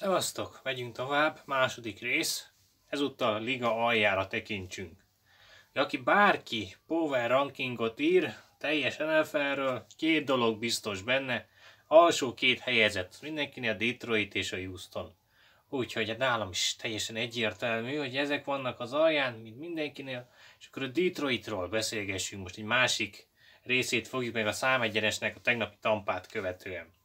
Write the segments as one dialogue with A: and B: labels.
A: Szevasztok, megyünk tovább, második rész. Ezúttal liga aljára tekintsünk. De aki bárki power rankingot ír, teljes NFL-ről, két dolog biztos benne, alsó két helyezett, mindenkinél Detroit és a Houston. Úgyhogy hát nálam is teljesen egyértelmű, hogy ezek vannak az alján, mint mindenkinél, és akkor a Detroitról beszélgessünk most egy másik részét fogjuk meg a számegyenesnek a tegnapi tampát követően.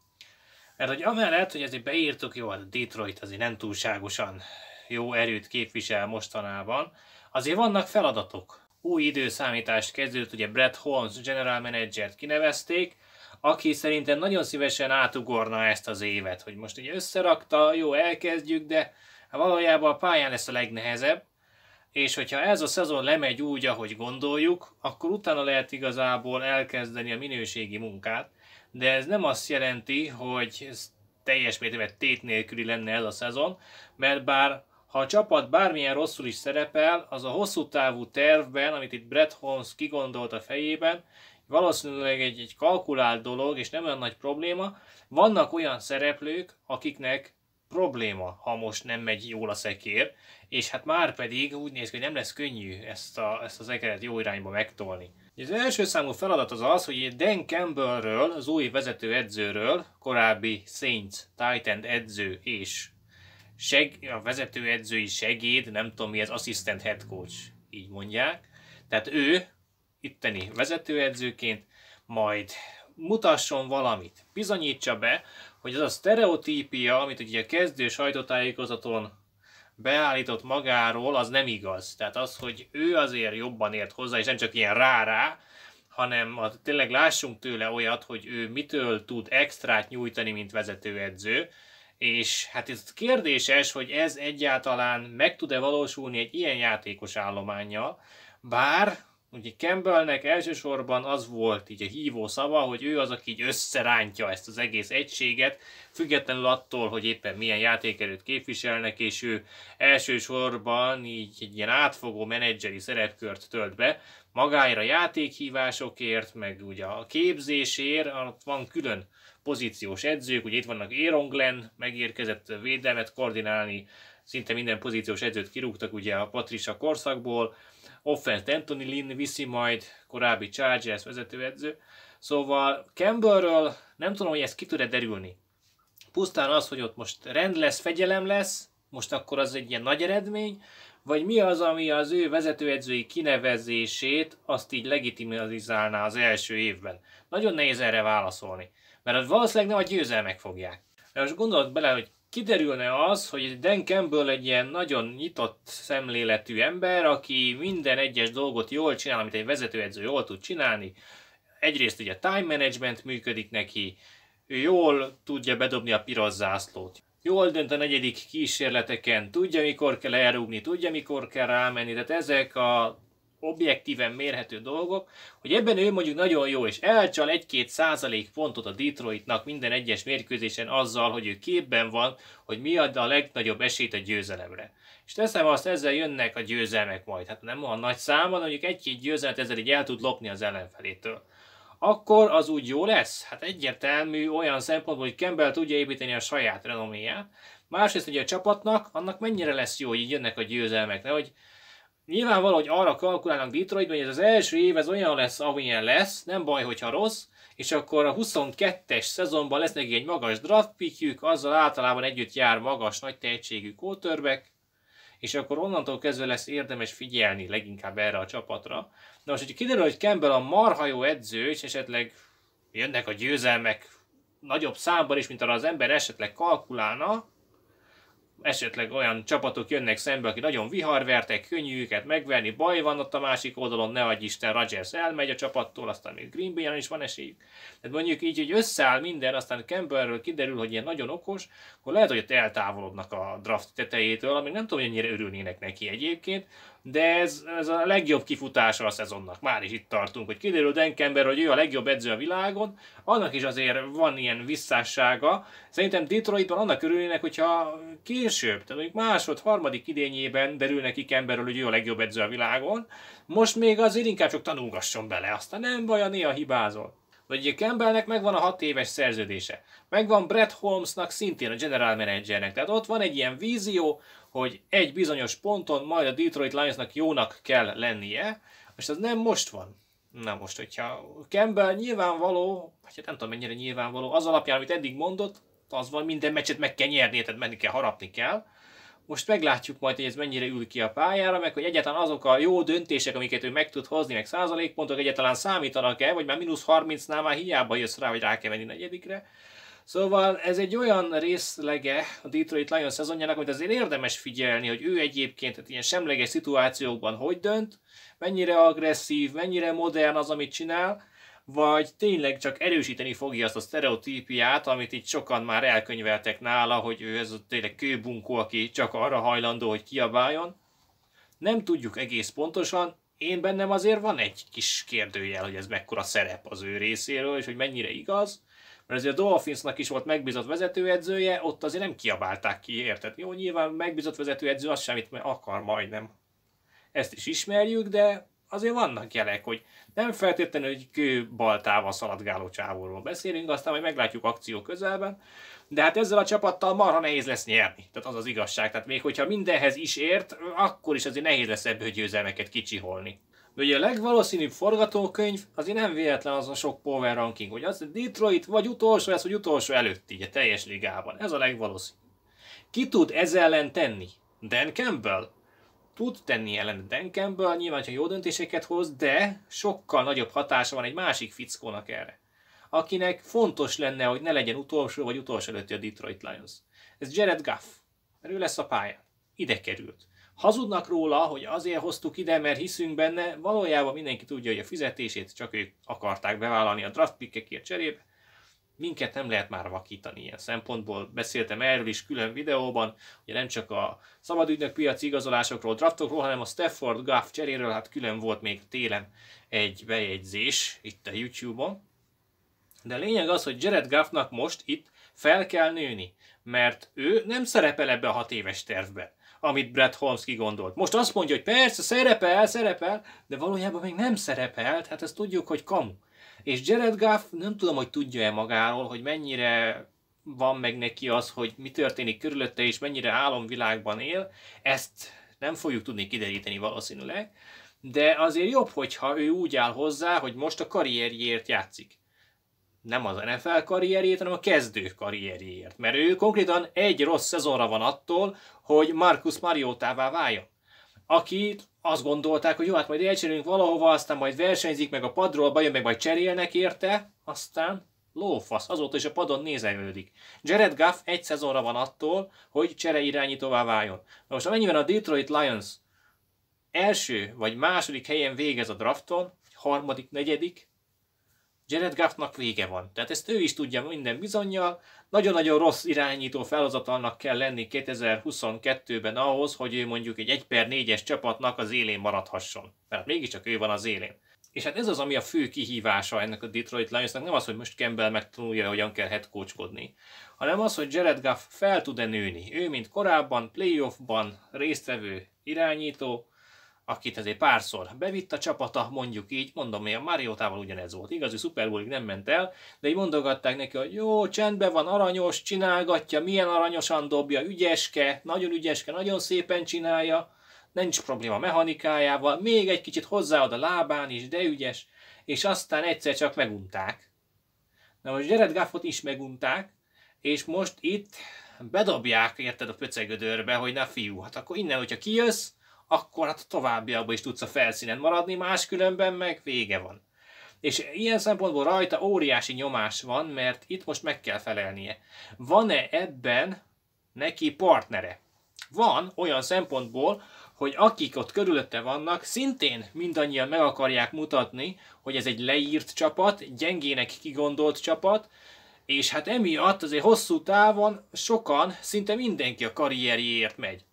A: Mert hát, hogy amellett, hogy ezért beírtuk, jó, a hát Detroit azért nem túlságosan jó erőt képvisel mostanában, azért vannak feladatok. Új időszámítást kezdődött, ugye Brett Holmes general managert kinevezték, aki szerintem nagyon szívesen átugorna ezt az évet, hogy most ugye összerakta, jó, elkezdjük, de hát valójában a pályán lesz a legnehezebb, és hogyha ez a szezon lemegy úgy, ahogy gondoljuk, akkor utána lehet igazából elkezdeni a minőségi munkát, de ez nem azt jelenti, hogy ez teljes mértékben tét nélküli lenne ez a szezon, mert bár ha a csapat bármilyen rosszul is szerepel, az a hosszú távú tervben, amit itt Brett Holmes kigondolt a fejében, valószínűleg egy, egy kalkulált dolog, és nem olyan nagy probléma. Vannak olyan szereplők, akiknek probléma, ha most nem megy jól a szekér, és hát már pedig úgy néz ki, hogy nem lesz könnyű ezt a, ezt a szekeret jó irányba megtolni. Az első számú feladat az az, hogy Dan Campbellről, az új vezető edzőről, korábbi Saints Titan edző és seg, a vezető edzői segéd, nem tudom mi ez, assistant head coach, így mondják. Tehát ő itteni vezetőedzőként majd mutasson valamit, bizonyítsa be, hogy az a sztereotípia, amit ugye a kezdő sajtótájékozaton beállított magáról, az nem igaz. Tehát az, hogy ő azért jobban ért hozzá, és nem csak ilyen rá-rá, hanem a, tényleg lássunk tőle olyat, hogy ő mitől tud extrát nyújtani, mint vezetőedző, és hát ez kérdéses, hogy ez egyáltalán meg tud-e valósulni egy ilyen játékos állományjal, bár Ugye Campbellnek elsősorban az volt így a hívó szava, hogy ő az, aki így összerántja ezt az egész egységet, függetlenül attól, hogy éppen milyen játékerőt képviselnek, és ő elsősorban így egy ilyen átfogó menedzseri szerepkört tölt be, magáért a játékhívásokért, meg ugye a képzésért, van külön pozíciós edzők, ugye itt vannak Aaron Glenn, megérkezett védelmet koordinálni, szinte minden pozíciós edzőt kirúgtak ugye a Patricia korszakból, offense Anthony Lynn viszi majd korábbi Chargers vezetőedző. Szóval Campbellről nem tudom, hogy ez ki tud-e derülni. Pusztán az, hogy ott most rend lesz, fegyelem lesz, most akkor az egy ilyen nagy eredmény, vagy mi az, ami az ő vezetőedzői kinevezését azt így legitimizálná az első évben? Nagyon nehéz erre válaszolni, mert valószínűleg nem a győzelmek fogják. De most gondolod bele, hogy kiderülne az, hogy Dan Campbell egy ilyen nagyon nyitott szemléletű ember, aki minden egyes dolgot jól csinál, amit egy vezetőedző jól tud csinálni. Egyrészt ugye time management működik neki, ő jól tudja bedobni a piros zászlót. Jól dönt a negyedik kísérleteken, tudja mikor kell elrúgni, tudja mikor kell rámenni, tehát ezek a objektíven mérhető dolgok, hogy ebben ő mondjuk nagyon jó, és elcsal egy-két százalék pontot a Detroitnak minden egyes mérkőzésen azzal, hogy ő képben van, hogy mi ad a legnagyobb esélyt a győzelemre. És teszem azt, ezzel jönnek a győzelmek majd. Hát nem olyan nagy száma, de mondjuk egy-két győzelmet ezzel így el tud lopni az ellenfelétől. Akkor az úgy jó lesz? Hát egyértelmű olyan szempontból, hogy Campbell tudja építeni a saját renoméját. Másrészt hogy a csapatnak, annak mennyire lesz jó, hogy így jönnek a győzelmek, ne hogy Nyilván valahogy arra kalkulálnak Detroit, hogy ez az első év ez olyan lesz, amilyen lesz, nem baj, hogyha rossz, és akkor a 22-es szezonban lesz neki egy magas draft pickjük, azzal általában együtt jár magas, nagy tehetségű quarterback, és akkor onnantól kezdve lesz érdemes figyelni leginkább erre a csapatra. Na most, hogy kiderül, hogy Campbell a marha jó edző, és esetleg jönnek a győzelmek nagyobb számban is, mint arra az ember esetleg kalkulálna, esetleg olyan csapatok jönnek szembe, aki nagyon viharvertek, könnyű őket megverni, baj van ott a másik oldalon, ne adj Isten, Rodgers elmegy a csapattól, aztán még Green bay is van esélyük. Tehát mondjuk így, hogy összeáll minden, aztán Campbellről kiderül, hogy ilyen nagyon okos, akkor lehet, hogy ott eltávolodnak a draft tetejétől, amíg nem tudom, hogy ennyire örülnének neki egyébként, de ez, ez a legjobb kifutása a szezonnak. Már is itt tartunk, hogy kiderül Denkember, hogy ő a legjobb edző a világon, annak is azért van ilyen visszássága. Szerintem Detroitban annak örülnének, hogyha később, tehát mondjuk másod, harmadik idényében derül nekik emberről, hogy ő a legjobb edző a világon. Most még azért inkább csak tanulgasson bele, aztán nem baj, a néha hibázol. Vagy Campbellnek megvan a hat éves szerződése. Megvan Brett Holmesnak szintén a general managernek. Tehát ott van egy ilyen vízió, hogy egy bizonyos ponton majd a Detroit Lionsnak jónak kell lennie, és ez nem most van. Na most, hogyha Campbell nyilvánvaló, vagy hát nem tudom mennyire nyilvánvaló, az alapján, amit eddig mondott, az van, minden meccset meg kell nyerni, tehát menni kell, harapni kell. Most meglátjuk majd, hogy ez mennyire ül ki a pályára, meg hogy egyáltalán azok a jó döntések, amiket ő meg tud hozni, meg százalékpontok egyáltalán számítanak-e, vagy már mínusz 30-nál már hiába jössz rá, hogy rá kell menni negyedikre. Szóval ez egy olyan részlege a Detroit Lions szezonjának, amit azért érdemes figyelni, hogy ő egyébként tehát ilyen semleges szituációkban hogy dönt, mennyire agresszív, mennyire modern az, amit csinál, vagy tényleg csak erősíteni fogja azt a sztereotípiát, amit itt sokan már elkönyveltek nála, hogy ő ez a tényleg kőbunkó, aki csak arra hajlandó, hogy kiabáljon. Nem tudjuk egész pontosan, én bennem azért van egy kis kérdőjel, hogy ez mekkora szerep az ő részéről, és hogy mennyire igaz, mert azért a Dolphinsnak is volt megbízott vezetőedzője, ott azért nem kiabálták ki, érted? Jó, nyilván megbízott vezetőedző az semmit akar majdnem. Ezt is ismerjük, de azért vannak jelek, hogy nem feltétlenül egy kőbaltával szaladgáló csávóról beszélünk, aztán majd meglátjuk akció közelben, de hát ezzel a csapattal marha nehéz lesz nyerni. Tehát az az igazság. Tehát még hogyha mindenhez is ért, akkor is azért nehéz lesz ebből győzelmeket kicsiholni. De ugye a legvalószínűbb forgatókönyv azért nem véletlen az a sok power ranking, hogy az Detroit vagy utolsó ez vagy utolsó előtt így a teljes ligában. Ez a legvalószínűbb. Ki tud ez ellen tenni? Dan Campbell? Tud tenni ellen Dan Campbell, nyilván, ha jó döntéseket hoz, de sokkal nagyobb hatása van egy másik fickónak erre akinek fontos lenne, hogy ne legyen utolsó vagy utolsó előtti a Detroit Lions. Ez Jared Goff. Ő lesz a pálya. Ide került. Hazudnak róla, hogy azért hoztuk ide, mert hiszünk benne, valójában mindenki tudja, hogy a fizetését csak ők akarták bevállalni a draft pickekért cserébe. Minket nem lehet már vakítani ilyen szempontból. Beszéltem erről is külön videóban, hogy nem csak a szabadügynök piaci igazolásokról, draftokról, hanem a Stafford Gaff cseréről, hát külön volt még télen egy bejegyzés itt a YouTube-on. De a lényeg az, hogy Jared Gaffnak most itt fel kell nőni, mert ő nem szerepel ebbe a hat éves tervbe amit Brett Holmes kigondolt. Most azt mondja, hogy persze, szerepel, szerepel, de valójában még nem szerepel, tehát ezt tudjuk, hogy kamu. És Jared Goff nem tudom, hogy tudja-e magáról, hogy mennyire van meg neki az, hogy mi történik körülötte, és mennyire álomvilágban él, ezt nem fogjuk tudni kideríteni valószínűleg, de azért jobb, hogyha ő úgy áll hozzá, hogy most a karrierjért játszik nem az NFL karrierjét, hanem a kezdő karrierjéért. Mert ő konkrétan egy rossz szezonra van attól, hogy Marcus Mariotává váljon. Aki azt gondolták, hogy jó, hát majd elcserélünk valahova, aztán majd versenyzik, meg a padról bajom meg majd cserélnek érte, aztán lófasz, azóta is a padon nézelődik. Jared Goff egy szezonra van attól, hogy csere irányítóvá váljon. Na most amennyiben a Detroit Lions első vagy második helyen végez a drafton, harmadik, negyedik, Jared Goffnak vége van. Tehát ezt ő is tudja minden bizonyal. Nagyon-nagyon rossz irányító felhozatalnak kell lenni 2022-ben ahhoz, hogy ő mondjuk egy 1 per 4-es csapatnak az élén maradhasson. Mert mégiscsak ő van az élén. És hát ez az, ami a fő kihívása ennek a Detroit Lionsnak, nem az, hogy most Campbell megtanulja, hogyan kell headcoachkodni, hanem az, hogy Jared Goff fel tud-e nőni. Ő, mint korábban, playoffban résztvevő irányító, akit azért párszor bevitt a csapata, mondjuk így, mondom, én a Mariotával ugyanez volt, igazi Super Bowl-ig nem ment el, de így mondogatták neki, hogy jó, csendben van, aranyos, csinálgatja, milyen aranyosan dobja, ügyeske, nagyon ügyeske, nagyon szépen csinálja, nincs probléma mechanikájával, még egy kicsit hozzáad a lábán is, de ügyes, és aztán egyszer csak megunták. Na most Jared Gaffot is megunták, és most itt bedobják, érted, a pöcegödörbe, hogy na fiú, hát akkor innen, hogyha kijössz, akkor hát továbbiakban is tudsz a felszínen maradni, máskülönben meg vége van. És ilyen szempontból rajta óriási nyomás van, mert itt most meg kell felelnie. Van-e ebben neki partnere? Van olyan szempontból, hogy akik ott körülötte vannak, szintén mindannyian meg akarják mutatni, hogy ez egy leírt csapat, gyengének kigondolt csapat, és hát emiatt azért hosszú távon sokan, szinte mindenki a karrierjéért megy.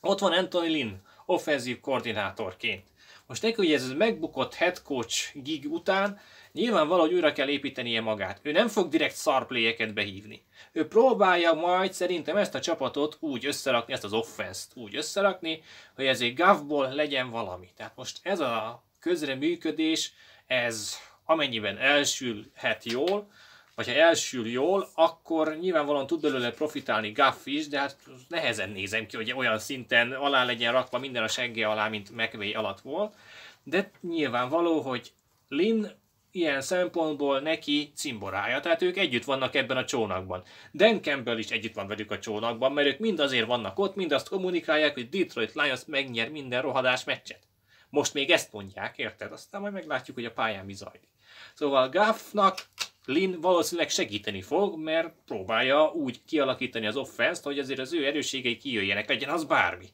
A: Ott van Anthony Lynn, offenzív koordinátorként. Most neki ugye ez megbukott head coach gig után nyilván valahogy újra kell építenie magát. Ő nem fog direkt szarpléjeket behívni. Ő próbálja majd szerintem ezt a csapatot úgy összerakni, ezt az offenszt úgy összerakni, hogy ez egy Gavból legyen valami. Tehát most ez a közreműködés, ez amennyiben elsülhet jól, vagy ha elsül jól, akkor nyilvánvalóan tud belőle profitálni Gaff is, de hát nehezen nézem ki, hogy olyan szinten alá legyen rakva minden a segge alá, mint McVay alatt volt. De nyilvánvaló, hogy Lin ilyen szempontból neki cimborája, tehát ők együtt vannak ebben a csónakban. Dan Campbell is együtt van velük a csónakban, mert ők mind azért vannak ott, mind azt kommunikálják, hogy Detroit Lions megnyer minden rohadás meccset. Most még ezt mondják, érted? Aztán majd meglátjuk, hogy a pályán mi zajlik. Szóval Gaffnak Lin valószínűleg segíteni fog, mert próbálja úgy kialakítani az offenszt, hogy azért az ő erősségei kijöjjenek, legyen az bármi.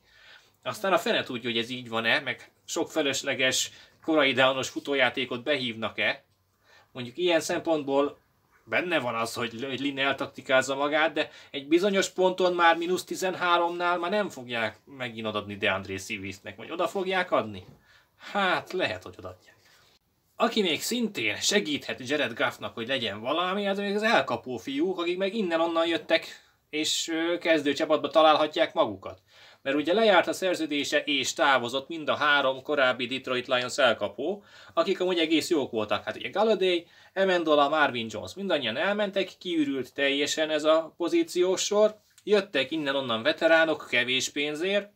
A: Aztán a fene tudja, hogy ez így van-e, meg sok felesleges korai downos futójátékot behívnak-e. Mondjuk ilyen szempontból benne van az, hogy Lin eltaktikázza magát, de egy bizonyos ponton már mínusz 13-nál már nem fogják megint odadni Deandré Szivisznek, vagy oda fogják adni? Hát lehet, hogy odaadják aki még szintén segíthet Jared Graffnak, hogy legyen valami, az még az elkapó fiúk, akik meg innen-onnan jöttek, és csapatba találhatják magukat. Mert ugye lejárt a szerződése és távozott mind a három korábbi Detroit Lions elkapó, akik amúgy egész jók voltak. Hát ugye Galladay, Amendola, Marvin Jones, mindannyian elmentek, kiürült teljesen ez a pozíciós sor, jöttek innen-onnan veteránok kevés pénzért,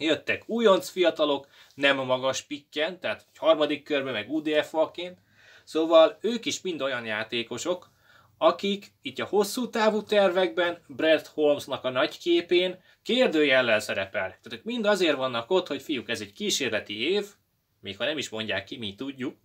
A: jöttek újonc fiatalok, nem a magas pikken, tehát harmadik körben, meg UDF ként szóval ők is mind olyan játékosok, akik itt a hosszú távú tervekben Brett Holmesnak a nagy képén kérdőjellel szerepel. Tehát ők mind azért vannak ott, hogy fiúk, ez egy kísérleti év, még ha nem is mondják ki, mi tudjuk,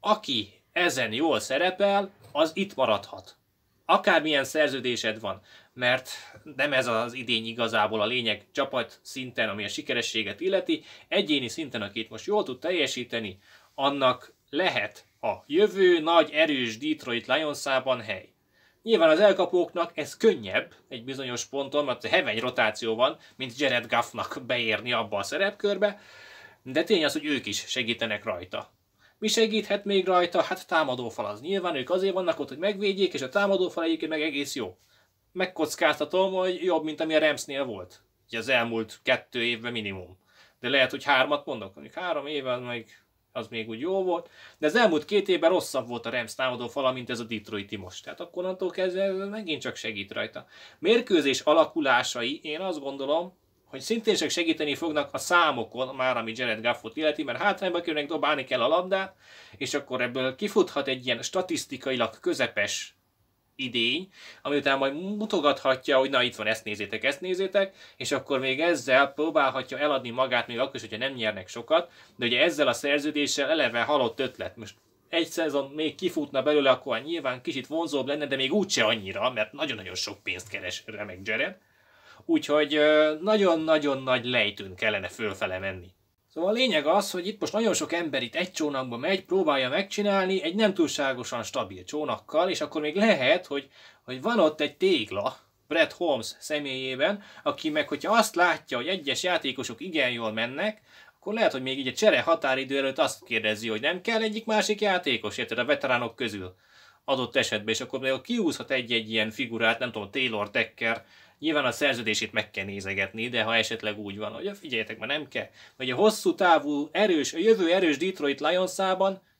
A: aki ezen jól szerepel, az itt maradhat. Akármilyen szerződésed van mert nem ez az idény igazából a lényeg csapat szinten, ami a sikerességet illeti. Egyéni szinten, akit most jól tud teljesíteni, annak lehet a jövő nagy, erős Detroit lions hely. Nyilván az elkapóknak ez könnyebb egy bizonyos ponton, mert heveny rotáció van, mint Jared Gaffnak beérni abba a szerepkörbe, de tény az, hogy ők is segítenek rajta. Mi segíthet még rajta? Hát támadófal az. Nyilván ők azért vannak ott, hogy megvédjék, és a támadófal egyébként meg egész jó megkockáztatom, hogy jobb, mint ami a Remsznél volt. Ugye az elmúlt kettő évben minimum. De lehet, hogy hármat mondok, mondjuk három éven még az még úgy jó volt, de az elmúlt két évben rosszabb volt a Rams támadó fala, mint ez a Detroiti most. Tehát akkor onnantól kezdve megint csak segít rajta. Mérkőzés alakulásai, én azt gondolom, hogy szintén csak segíteni fognak a számokon, már ami Jared Gaffot illeti, mert hátrányba kérnek dobálni kell a labdát, és akkor ebből kifuthat egy ilyen statisztikailag közepes idény, ami után majd mutogathatja, hogy na itt van, ezt nézzétek, ezt nézzétek, és akkor még ezzel próbálhatja eladni magát még akkor is, hogyha nem nyernek sokat, de ugye ezzel a szerződéssel eleve halott ötlet. Most egy szezon még kifutna belőle, akkor nyilván kicsit vonzóbb lenne, de még úgyse annyira, mert nagyon-nagyon sok pénzt keres remek Jared. Úgyhogy nagyon-nagyon nagy lejtőn kellene fölfele menni. Szóval a lényeg az, hogy itt most nagyon sok ember itt egy csónakba megy, próbálja megcsinálni egy nem túlságosan stabil csónakkal, és akkor még lehet, hogy, hogy van ott egy tégla, Brett Holmes személyében, aki meg, hogyha azt látja, hogy egyes játékosok igen jól mennek, akkor lehet, hogy még így a csere határidő előtt azt kérdezi, hogy nem kell egyik másik játékos, érted, a veteránok közül adott esetben, és akkor még kiúzhat egy-egy ilyen figurát, nem tudom, Taylor Decker, Nyilván a szerződését meg kell nézegetni, de ha esetleg úgy van, hogy figyeljetek, mert nem kell. Vagy a hosszú távú, erős, a jövő erős Detroit lions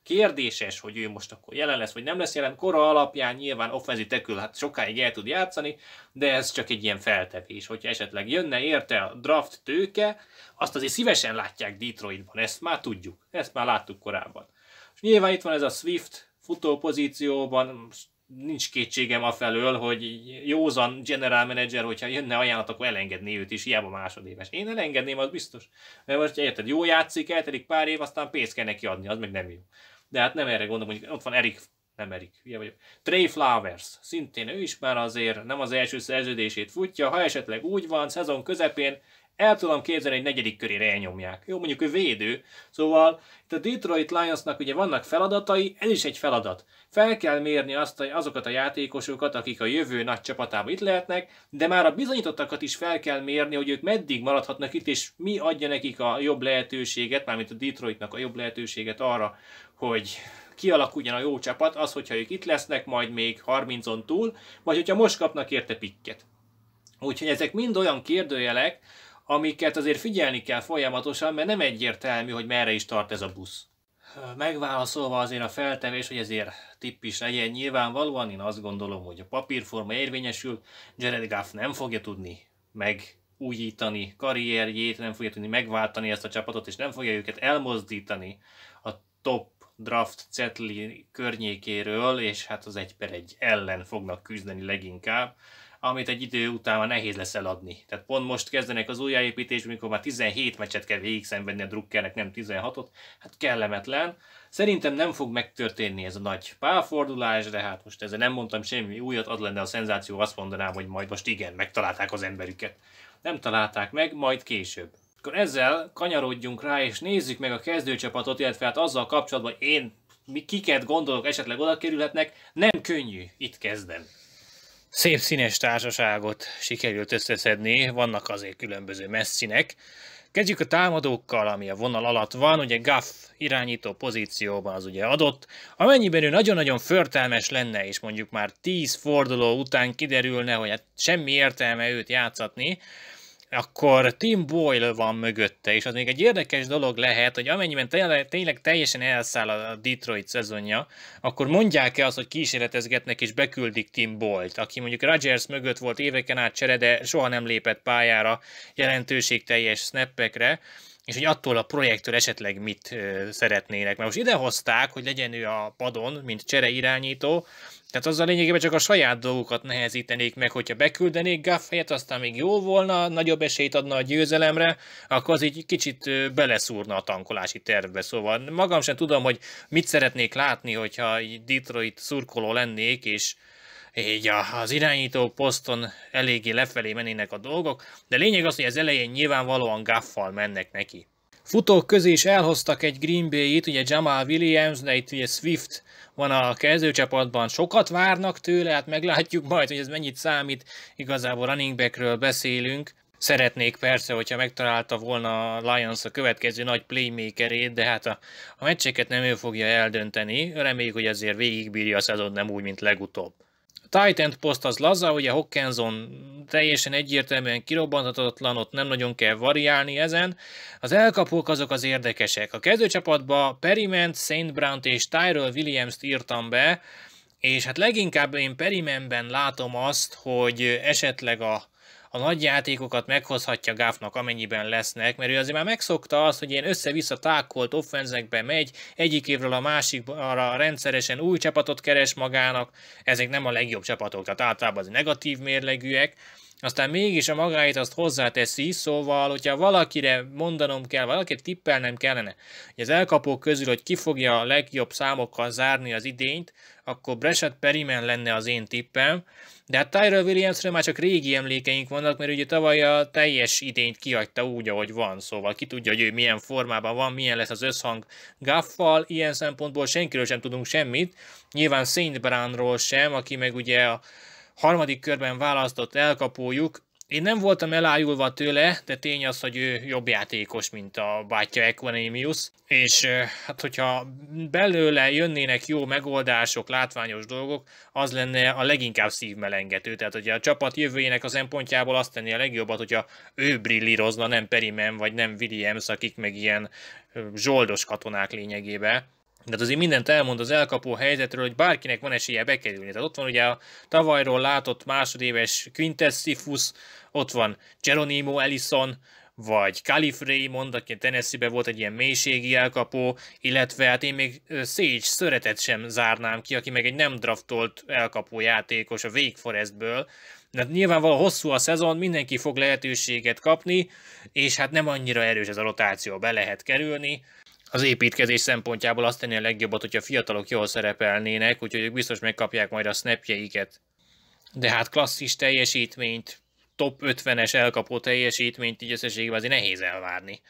A: kérdéses, hogy ő most akkor jelen lesz, vagy nem lesz jelen. Kora alapján nyilván offenzi tekül, hát sokáig el tud játszani, de ez csak egy ilyen feltevés. Hogyha esetleg jönne érte a draft tőke, azt azért szívesen látják Detroitban, ezt már tudjuk, ezt már láttuk korábban. És nyilván itt van ez a Swift futó pozícióban, nincs kétségem afelől, hogy józan general manager, hogyha jönne ajánlat, akkor elengedné őt is, hiába másodéves. Én elengedném, az biztos. Mert most érted, jó játszik, eltelik pár év, aztán pénzt kell neki adni, az meg nem jó. De hát nem erre gondolom, hogy ott van Erik nem Erik, hülye vagyok. Trey Flowers, szintén ő is már azért nem az első szerződését futja, ha esetleg úgy van, szezon közepén el tudom képzelni, hogy negyedik körére elnyomják. Jó, mondjuk ő védő, szóval itt a Detroit Lionsnak ugye vannak feladatai, ez is egy feladat. Fel kell mérni azt a, azokat a játékosokat, akik a jövő nagy csapatában itt lehetnek, de már a bizonyítottakat is fel kell mérni, hogy ők meddig maradhatnak itt, és mi adja nekik a jobb lehetőséget, mármint a Detroitnak a jobb lehetőséget arra, hogy kialakuljon a jó csapat, az, hogyha ők itt lesznek majd még 30-on túl, vagy hogyha most kapnak érte pikket. Úgyhogy ezek mind olyan kérdőjelek, amiket azért figyelni kell folyamatosan, mert nem egyértelmű, hogy merre is tart ez a busz. Megválaszolva azért a feltevés, hogy ezért tipp is legyen, nyilvánvalóan én azt gondolom, hogy a papírforma érvényesül, Jared Goff nem fogja tudni megújítani karrierjét, nem fogja tudni megváltani ezt a csapatot, és nem fogja őket elmozdítani a top draft Cetli környékéről, és hát az egy per egy ellen fognak küzdeni leginkább, amit egy idő után már nehéz lesz eladni. Tehát pont most kezdenek az újjáépítés, mikor már 17 meccset kell végig szenvedni a drukkernek, nem 16-ot, hát kellemetlen. Szerintem nem fog megtörténni ez a nagy pálfordulás, de hát most ezzel nem mondtam semmi újat, az lenne a szenzáció, azt mondanám, hogy majd most igen, megtalálták az emberüket. Nem találták meg, majd később. Akkor ezzel kanyarodjunk rá, és nézzük meg a kezdőcsapatot, illetve hát azzal kapcsolatban, hogy én mi kiket gondolok esetleg oda kerülhetnek, nem könnyű, itt kezdem. Szép színes társaságot sikerült összeszedni, vannak azért különböző messzinek. Kezdjük a támadókkal, ami a vonal alatt van, ugye Gaff irányító pozícióban az ugye adott. Amennyiben ő nagyon-nagyon förtelmes lenne, és mondjuk már 10 forduló után kiderülne, hogy hát semmi értelme őt játszatni, akkor Tim Boyle van mögötte, és az még egy érdekes dolog lehet, hogy amennyiben tényleg teljesen elszáll a Detroit szezonja, akkor mondják-e azt, hogy kísérletezgetnek és beküldik Tim Boyle-t, aki mondjuk Rodgers mögött volt éveken át csere, de soha nem lépett pályára jelentőségteljes snappekre, és hogy attól a projektől esetleg mit szeretnének. Mert most idehozták, hogy legyen ő a padon, mint csere irányító, tehát a lényegében csak a saját dolgokat nehezítenék meg, hogyha beküldenék Gaff helyet, aztán még jó volna, nagyobb esélyt adna a győzelemre, akkor az így kicsit beleszúrna a tankolási tervbe. Szóval magam sem tudom, hogy mit szeretnék látni, hogyha egy Detroit szurkoló lennék, és így az irányító poszton eléggé lefelé mennének a dolgok, de lényeg az, hogy az elején nyilvánvalóan Gaffal mennek neki. Futók közé is elhoztak egy Green Bay-it, ugye Jamal Williams, de itt ugye Swift van a kezdőcsapatban, sokat várnak tőle, hát meglátjuk majd, hogy ez mennyit számít, igazából running backről beszélünk, Szeretnék persze, hogyha megtalálta volna a Lions a következő nagy playmakerét, de hát a, a meccseket nem ő fogja eldönteni. Reméljük, hogy ezért végigbírja a szezon nem úgy, mint legutóbb tight end poszt az laza, ugye Hockenson teljesen egyértelműen kirobbanthatatlan, ott nem nagyon kell variálni ezen. Az elkapók azok az érdekesek. A kezdőcsapatba Periment, Saint brown és Tyrell Williams-t írtam be, és hát leginkább én Perimenben látom azt, hogy esetleg a a nagy játékokat meghozhatja Gáfnak, amennyiben lesznek, mert ő azért már megszokta azt, hogy ilyen össze-vissza tákolt offenzekbe megy, egyik évről a másikra rendszeresen új csapatot keres magának, ezek nem a legjobb csapatok, tehát általában az negatív mérlegűek, aztán mégis a magáit azt hozzáteszi, szóval, hogyha valakire mondanom kell, valakit tippelnem kellene, hogy az elkapók közül, hogy ki fogja a legjobb számokkal zárni az idényt, akkor Breshad Perimen lenne az én tippem, de hát Tyrell Williamsről már csak régi emlékeink vannak, mert ugye tavaly a teljes idényt kihagyta úgy, ahogy van, szóval ki tudja, hogy ő milyen formában van, milyen lesz az összhang Gaffal, ilyen szempontból senkiről sem tudunk semmit, nyilván Saint Brownról sem, aki meg ugye a harmadik körben választott elkapójuk. Én nem voltam elájulva tőle, de tény az, hogy ő jobb játékos, mint a bátyja Equanimius, és hát hogyha belőle jönnének jó megoldások, látványos dolgok, az lenne a leginkább szívmelengető. Tehát, hogy a csapat jövőjének a szempontjából azt tenni a legjobbat, hogyha ő brillírozna, nem Perimen, vagy nem Williams, akik meg ilyen zsoldos katonák lényegében tehát azért mindent elmond az elkapó helyzetről, hogy bárkinek van esélye bekerülni. Tehát ott van ugye a tavalyról látott másodéves Quintess Sifus, ott van Geronimo Ellison, vagy Calif Raymond, aki Tennessee-be volt egy ilyen mélységi elkapó, illetve hát én még Sage szöretet sem zárnám ki, aki meg egy nem draftolt elkapó játékos a Wake Forestből. Hát nyilvánvalóan hosszú a szezon, mindenki fog lehetőséget kapni, és hát nem annyira erős ez a rotáció, be lehet kerülni az építkezés szempontjából azt tenni a legjobbat, hogyha a fiatalok jól szerepelnének, úgyhogy ők biztos megkapják majd a snapjeiket. De hát klasszis teljesítményt, top 50-es elkapó teljesítményt így összességében azért nehéz elvárni.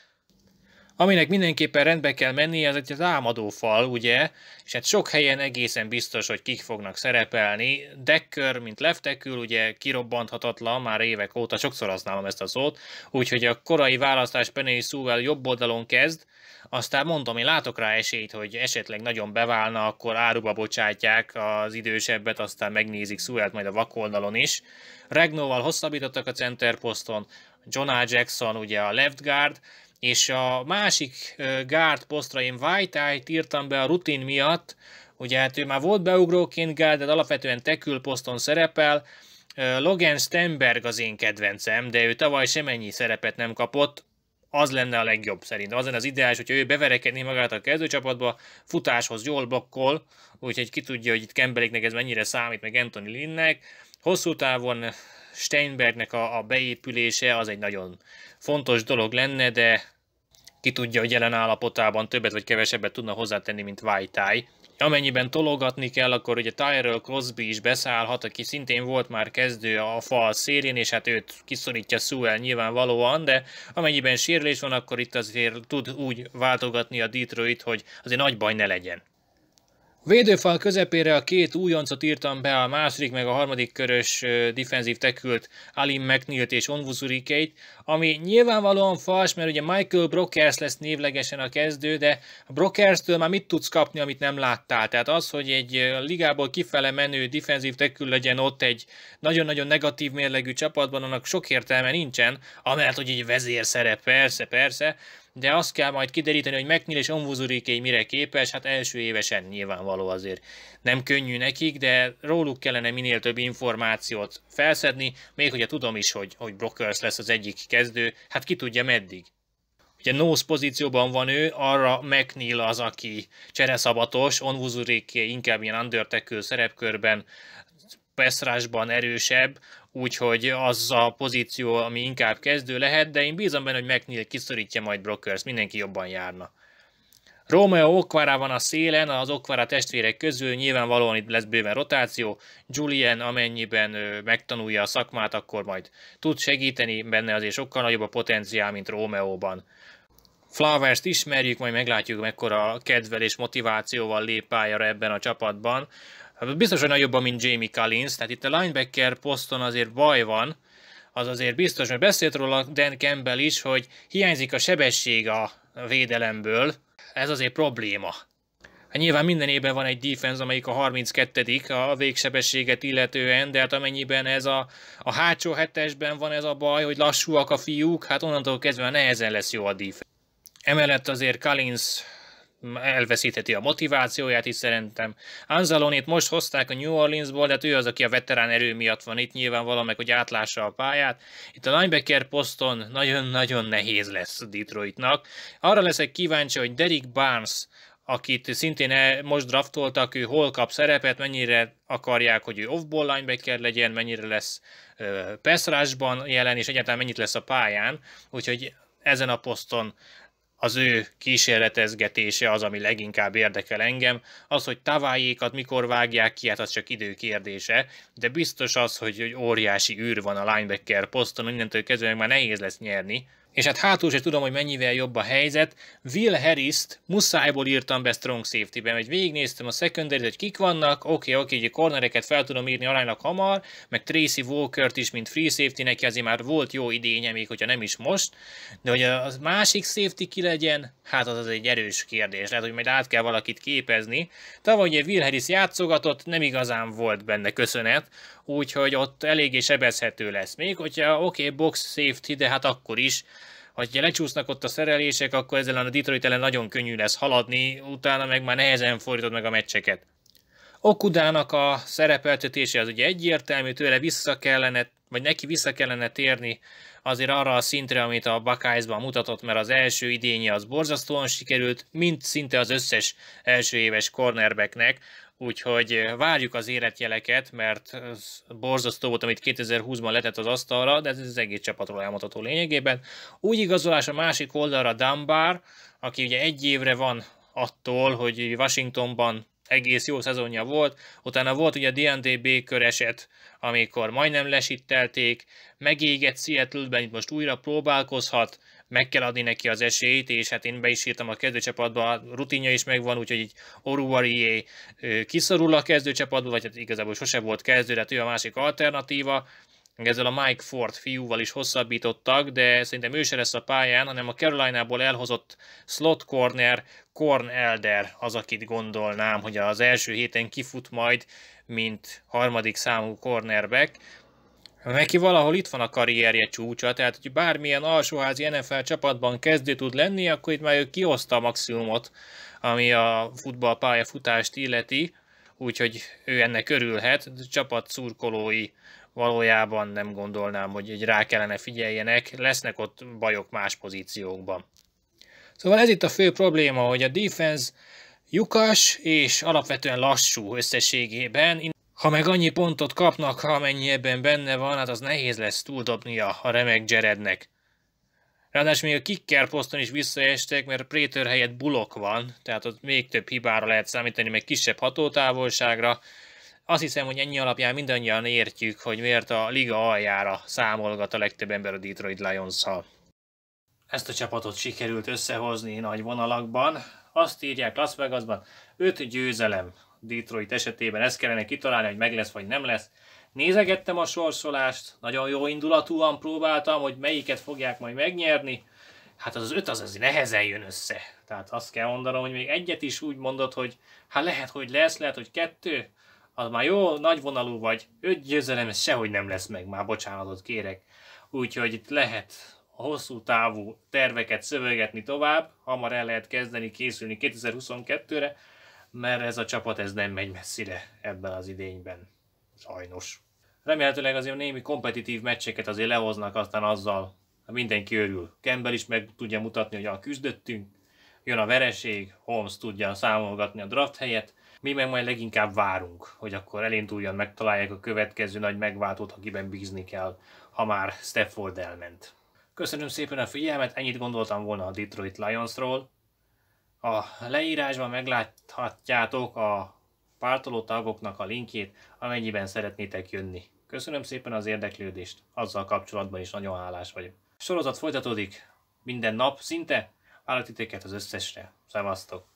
A: Aminek mindenképpen rendbe kell menni, az egy az álmodó fal, ugye? És hát sok helyen egészen biztos, hogy kik fognak szerepelni. Decker, mint leftekül, ugye kirobbanthatatlan, már évek óta sokszor használom ezt a szót, úgyhogy a korai választás Penny Szúvel jobb oldalon kezd, aztán mondom, én látok rá esélyt, hogy esetleg nagyon beválna, akkor áruba bocsátják az idősebbet, aztán megnézik Suelt, majd a vakoldalon is. Regnóval hosszabbítottak a center poszton, Jonah Jackson ugye a left guard, és a másik guard posztra én white írtam be a rutin miatt, ugye hát ő már volt beugróként guard, de alapvetően tekül poszton szerepel, Logan Stenberg az én kedvencem, de ő tavaly semennyi szerepet nem kapott, az lenne a legjobb szerint. Az lenne az ideális, hogyha ő beverekedné magát a kezdőcsapatba, futáshoz jól bakkol, úgyhogy ki tudja, hogy itt Kembeliknek ez mennyire számít, meg Anthony Linnek. Hosszú távon Steinbergnek a, a beépülése az egy nagyon fontos dolog lenne, de ki tudja, hogy jelen állapotában többet vagy kevesebbet tudna hozzátenni, mint Vajtáj. Amennyiben tologatni kell, akkor ugye Tyrell Crosby is beszállhat, aki szintén volt már kezdő a fal szélén, és hát őt kiszorítja Sewell nyilvánvalóan, de amennyiben sérülés van, akkor itt azért tud úgy váltogatni a Detroit, hogy azért nagy baj ne legyen. Védőfal közepére a két újoncot írtam be, a második meg a harmadik körös uh, defensív tekült Alin t és Onvuzurikeit, ami nyilvánvalóan fals, mert ugye Michael Brokers lesz névlegesen a kezdő, de a től már mit tudsz kapni, amit nem láttál? Tehát az, hogy egy ligából kifele menő defensív tekül legyen ott egy nagyon-nagyon negatív mérlegű csapatban, annak sok értelme nincsen, amellett, hogy egy vezérszerep, persze, persze, de azt kell majd kideríteni, hogy McNeil és Onvuzuriké mire képes, hát első évesen nyilvánvaló azért nem könnyű nekik, de róluk kellene minél több információt felszedni, még hogyha tudom is, hogy, hogy Brokers lesz az egyik kezdő, hát ki tudja meddig. Ugye nose pozícióban van ő, arra McNeil az, aki csereszabatos, Onvuzuréké inkább ilyen undertackő szerepkörben, Peszrásban erősebb, úgyhogy az a pozíció, ami inkább kezdő lehet, de én bízom benne, hogy McNeil kiszorítja majd brokers mindenki jobban járna. Romeo Okvara van a szélen, az Okvara testvérek közül nyilvánvalóan itt lesz bőven rotáció, Julian amennyiben megtanulja a szakmát, akkor majd tud segíteni benne, azért sokkal nagyobb a potenciál, mint Rómeóban. Flowers-t ismerjük, majd meglátjuk mekkora kedvel és motivációval lép pályára ebben a csapatban. Hát biztos, hogy nagyobb mint Jamie Collins, tehát itt a linebacker poszton azért baj van, az azért biztos, mert beszélt róla Dan Campbell is, hogy hiányzik a sebesség a védelemből, ez azért probléma. Hát nyilván minden évben van egy defense, amelyik a 32 a végsebességet illetően, de hát amennyiben ez a, a hátsó hetesben van ez a baj, hogy lassúak a fiúk, hát onnantól kezdve nehezen lesz jó a defense. Emellett azért Collins elveszítheti a motivációját is szerintem. Anzalonit most hozták a New Orleansból, de hát ő az, aki a veterán erő miatt van itt, nyilván valamelyik hogy átlássa a pályát. Itt a linebacker poszton nagyon-nagyon nehéz lesz Detroitnak. Arra leszek kíváncsi, hogy Derek Barnes, akit szintén e- most draftoltak, ő hol kap szerepet, mennyire akarják, hogy ő off-ball linebacker legyen, mennyire lesz pass jelen, és egyáltalán mennyit lesz a pályán, úgyhogy ezen a poszton az ő kísérletezgetése az, ami leginkább érdekel engem. Az, hogy tavályékat mikor vágják ki, hát az csak idő kérdése, de biztos az, hogy, hogy óriási űr van a linebacker poszton, innentől kezdve már nehéz lesz nyerni, és hát hátul is tudom, hogy mennyivel jobb a helyzet. Will Harris-t muszájból írtam be strong safety-ben, hogy végignéztem a secondary hogy kik vannak, oké, okay, oké, okay, cornereket fel tudom írni aránylag hamar, meg Tracy walker is, mint free safety, neki azért már volt jó idénye, még hogyha nem is most, de hogy a másik safety ki legyen, hát az az egy erős kérdés, lehet, hogy majd át kell valakit képezni. Tavaly ugye Will Harris játszogatott, nem igazán volt benne köszönet, úgyhogy ott eléggé sebezhető lesz. Még hogyha oké, okay, box safety, de hát akkor is, ha lecsúsznak ott a szerelések, akkor ezzel a Detroit ellen nagyon könnyű lesz haladni, utána meg már nehezen fordítod meg a meccseket. Okudának a szerepeltetése az ugye egyértelmű, tőle vissza kellene, vagy neki vissza kellene térni azért arra a szintre, amit a buckeyes mutatott, mert az első idénye az borzasztóan sikerült, mint szinte az összes első éves cornerbacknek, úgyhogy eh, várjuk az életjeleket, mert ez borzasztó volt, amit 2020-ban letett az asztalra, de ez az egész csapatról elmondható lényegében. Új igazolás a másik oldalra Dunbar, aki ugye egy évre van attól, hogy Washingtonban egész jó szezonja volt, utána volt ugye a D&D kör eset, amikor majdnem lesittelték, megégett Seattle-ben, itt most újra próbálkozhat, meg kell adni neki az esélyt, és hát én be is írtam a kezdőcsapatba, a rutinja is megvan, úgyhogy így Oruvarié kiszorul a kezdőcsapatba, vagy hát igazából sose volt kezdő, de hát ő a másik alternatíva. Ezzel a Mike Ford fiúval is hosszabbítottak, de szerintem ő se lesz a pályán, hanem a Carolina-ból elhozott slot corner Korn Elder az, akit gondolnám, hogy az első héten kifut majd, mint harmadik számú cornerback Neki valahol itt van a karrierje csúcsa, tehát hogy bármilyen alsóházi NFL csapatban kezdő tud lenni, akkor itt már ő kihozta a maximumot, ami a futballpályafutást illeti, úgyhogy ő ennek örülhet, a csapat szurkolói valójában nem gondolnám, hogy, egy rá kellene figyeljenek, lesznek ott bajok más pozíciókban. Szóval ez itt a fő probléma, hogy a defense lyukas és alapvetően lassú összességében, ha meg annyi pontot kapnak, ha amennyi ebben benne van, hát az nehéz lesz túldobnia a remek Jarednek. Ráadásul még a kicker poszton is visszaestek, mert Prater helyett bulok van, tehát ott még több hibára lehet számítani, meg kisebb hatótávolságra. Azt hiszem, hogy ennyi alapján mindannyian értjük, hogy miért a liga aljára számolgat a legtöbb ember a Detroit Lions-szal. Ezt a csapatot sikerült összehozni nagy vonalakban. Azt írják Las Vegasban, 5 győzelem, Detroit esetében ezt kellene kitalálni, hogy meg lesz vagy nem lesz. Nézegettem a sorsolást, nagyon jó indulatúan próbáltam, hogy melyiket fogják majd megnyerni. Hát az az öt az az nehezen jön össze. Tehát azt kell mondanom, hogy még egyet is úgy mondod, hogy hát lehet, hogy lesz, lehet, hogy kettő, az már jó, nagy vonalú vagy, öt győzelem, ez sehogy nem lesz meg, már bocsánatot kérek. Úgyhogy itt lehet a hosszú távú terveket szövegetni tovább, hamar el lehet kezdeni készülni 2022-re, mert ez a csapat ez nem megy messzire ebben az idényben. Sajnos. Remélhetőleg azért némi kompetitív meccseket azért lehoznak, aztán azzal mindenki örül. Campbell is meg tudja mutatni, hogy a küzdöttünk, jön a vereség, Holmes tudja számolgatni a draft helyet, mi meg majd leginkább várunk, hogy akkor elinduljon, megtalálják a következő nagy megváltót, akiben bízni kell, ha már Stafford elment. Köszönöm szépen a figyelmet, ennyit gondoltam volna a Detroit Lionsról. A leírásban megláthatjátok a pártoló tagoknak a linkjét, amennyiben szeretnétek jönni. Köszönöm szépen az érdeklődést, azzal kapcsolatban is nagyon hálás vagyok. A sorozat folytatódik minden nap szinte, állatítéket az összesre. Szevasztok!